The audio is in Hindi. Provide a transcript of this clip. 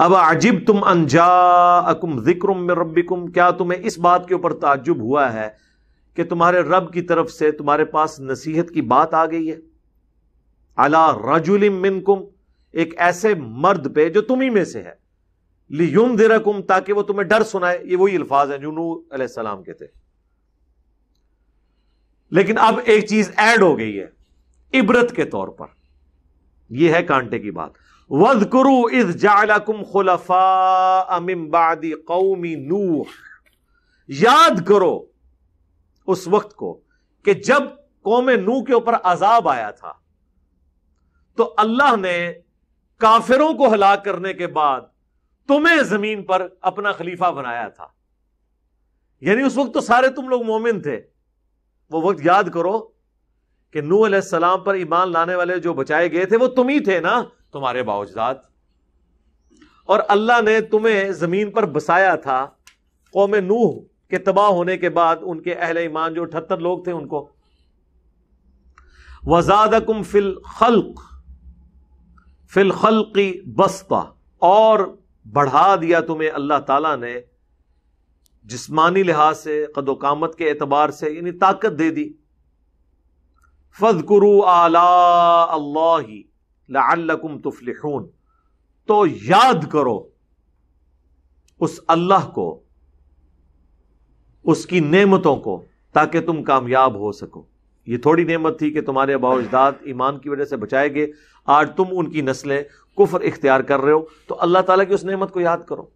अब अजिब तुम अनजा अकुम जिक्रम रबिकुम क्या तुम्हें इस बात के ऊपर ताजुब हुआ है कि तुम्हारे रब की तरफ से तुम्हारे पास नसीहत की बात आ गई है अला रजुल मिनकुम एक ऐसे मर्द पे जो तुम्ही में से है लियुम दिरकुम ताकि वह तुम्हें डर सुनाए ये वही अल्फाज हैं जुनू नू के थे लेकिन अब एक चीज ऐड हो गई है इबरत के तौर पर यह है कांटे की बात वज करु इस जालकुम खुलफा अमिमबादी कौमी नूह याद करो उस वक्त को कि जब कौम नू के ऊपर अजाब आया था तो अल्लाह ने काफिरों को हलाक करने के बाद तुम्हें जमीन पर अपना खलीफा बनाया था यानी उस वक्त तो सारे तुम लोग मोमिन थे वो वक्त याद करो कि नू सलाम पर ईमान लाने वाले जो बचाए गए थे वो तुम ही थे ना तुम्हारे बावजदाद और अल्लाह ने तुम्हें जमीन पर बसाया था कौम नूह के तबाह होने के बाद उनके अहल ईमान जो अठहत्तर लोग थे उनको वजादकुम फिल खल्क फिल खल्की बस्ता और बढ़ा दिया तुम्हें अल्लाह ताला ने जिस्मानी लिहाज से कदोकामत के एतबार से यानी ताकत दे दी फज फजकुरु आला ही लकुम तुफलिहून तो याद करो उस अल्लाह को उसकी नेमतों को ताकि तुम कामयाब हो सको ये थोड़ी नेमत थी कि तुम्हारे बाउजदाद ईमान की वजह से बचाए गए आज तुम उनकी नस्लें कुफर इख्तियार कर रहे हो तो अल्लाह ताला की उस नेमत को याद करो